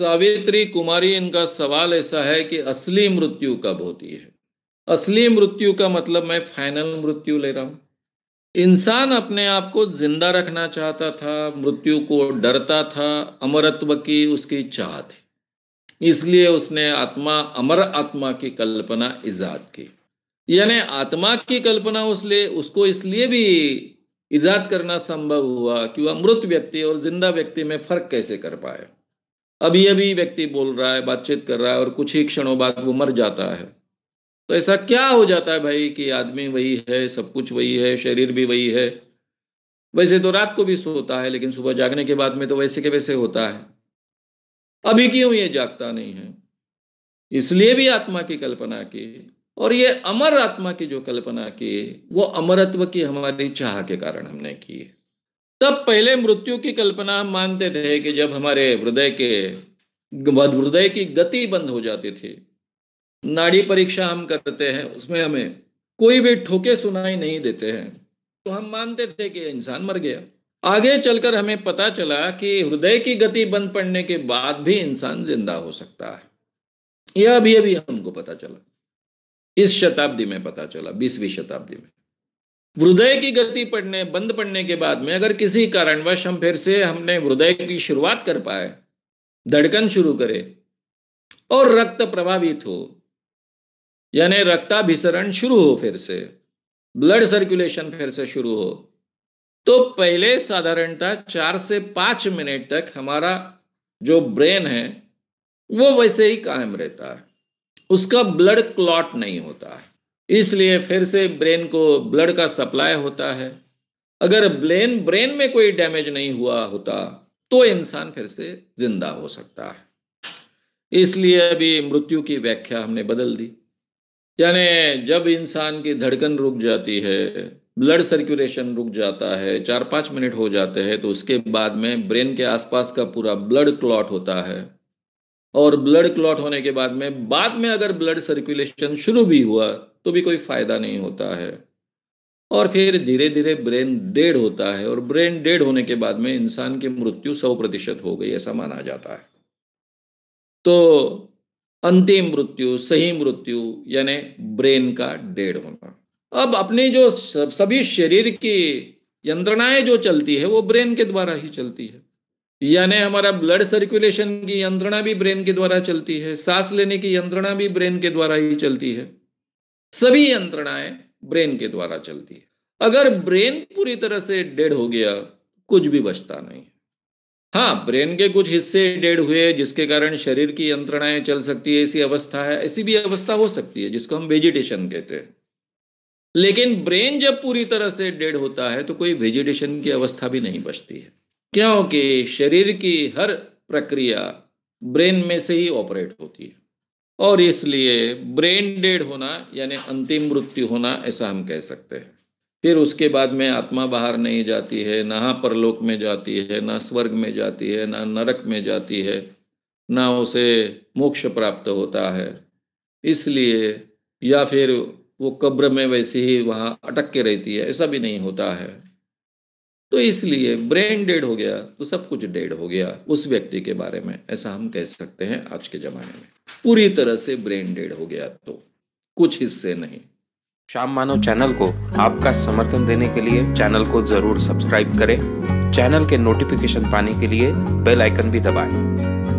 सावित्री कुमारी इनका सवाल ऐसा है कि असली मृत्यु कब होती है असली मृत्यु का मतलब मैं फाइनल मृत्यु ले रहा हूँ इंसान अपने आप को जिंदा रखना चाहता था मृत्यु को डरता था अमरत्व की उसकी चाह थी इसलिए उसने आत्मा अमर आत्मा की कल्पना ईजाद की यानी आत्मा की कल्पना उसलिए उसको इसलिए भी ईजाद करना संभव हुआ कि वह मृत व्यक्ति और जिंदा व्यक्ति में फर्क कैसे कर पाए अभी अभी व्यक्ति बोल रहा है बातचीत कर रहा है और कुछ ही क्षणों बाद वो मर जाता है तो ऐसा क्या हो जाता है भाई कि आदमी वही है सब कुछ वही है शरीर भी वही है वैसे तो रात को भी सोता है लेकिन सुबह जागने के बाद में तो वैसे के वैसे होता है अभी क्यों ये जागता नहीं है इसलिए भी आत्मा की कल्पना की और ये अमर आत्मा की जो कल्पना की वो अमरत्व की हमारी चाह के कारण हमने की है तब पहले मृत्यु की कल्पना हम मांगते थे कि जब हमारे हृदय के हृदय की गति बंद हो जाती थी नाड़ी परीक्षा हम करते हैं उसमें हमें कोई भी ठोके सुनाई नहीं देते हैं तो हम मानते थे कि इंसान मर गया आगे चलकर हमें पता चला कि हृदय की गति बंद पड़ने के बाद भी इंसान जिंदा हो सकता है यह अभी अभी हमको पता चला इस शताब्दी में पता चला बीसवीं शताब्दी में हृदय की गति पड़ने बंद पड़ने के बाद में अगर किसी कारणवश हम फिर से हमने हृदय की शुरुआत कर पाए धड़कन शुरू करे और रक्त प्रभावित हो यानी रक्ताभिसरण शुरू हो फिर से ब्लड सर्कुलेशन फिर से शुरू हो तो पहले साधारणतः चार से पांच मिनट तक हमारा जो ब्रेन है वो वैसे ही कायम रहता है उसका ब्लड क्लॉट नहीं होता है इसलिए फिर से ब्रेन को ब्लड का सप्लाई होता है अगर ब्रेन ब्रेन में कोई डैमेज नहीं हुआ होता तो इंसान फिर से जिंदा हो सकता है इसलिए अभी मृत्यु की व्याख्या हमने बदल दी यानी जब इंसान की धड़कन रुक जाती है ब्लड सर्कुलेशन रुक जाता है चार पाँच मिनट हो जाते हैं तो उसके बाद में ब्रेन के आसपास का पूरा ब्लड क्लॉट होता है और ब्लड क्लॉट होने के बाद में बाद में अगर ब्लड सर्कुलेशन शुरू भी हुआ तो भी कोई फायदा नहीं होता है और फिर धीरे धीरे ब्रेन डेड होता है और ब्रेन डेड होने के बाद में इंसान की मृत्यु सौ प्रतिशत हो गई ऐसा माना जाता है तो अंतिम मृत्यु सही मृत्यु यानी ब्रेन का डेड होना अब अपने जो सभी शरीर की यंत्रणाएं जो चलती है वो ब्रेन के द्वारा ही चलती है यानी हमारा ब्लड सर्कुलेशन की यंत्रणा भी ब्रेन के द्वारा चलती है सांस लेने की यंत्रणा भी ब्रेन के द्वारा ही चलती है सभी यंत्रणाएं ब्रेन के द्वारा चलती है अगर ब्रेन पूरी तरह से डेड हो गया कुछ भी बचता नहीं हाँ ब्रेन के कुछ हिस्से डेड हुए जिसके कारण शरीर की यंत्रणाएं चल सकती है ऐसी अवस्था है ऐसी भी अवस्था हो सकती है जिसको हम वेजिटेशन कहते हैं लेकिन ब्रेन जब पूरी तरह से डेड होता है तो कोई वेजिटेशन की अवस्था भी नहीं बचती है क्योंकि शरीर की हर प्रक्रिया ब्रेन में से ही ऑपरेट होती है और इसलिए ब्रेन डेड होना यानी अंतिम मृत्यु होना ऐसा हम कह सकते हैं फिर उसके बाद में आत्मा बाहर नहीं जाती है ना परलोक में जाती है ना स्वर्ग में जाती है ना नरक में जाती है ना उसे मोक्ष प्राप्त होता है इसलिए या फिर वो कब्र में वैसे ही वहाँ अटक के रहती है ऐसा भी नहीं होता है तो इसलिए ब्रेन डेड हो गया तो सब कुछ डेड हो गया उस व्यक्ति के बारे में ऐसा हम कह सकते हैं आज के जमाने में पूरी तरह से ब्रेन डेड हो गया तो कुछ हिस्से नहीं शाम मानो चैनल को आपका समर्थन देने के लिए चैनल को जरूर सब्सक्राइब करें चैनल के नोटिफिकेशन पाने के लिए बेल आइकन भी दबाएं।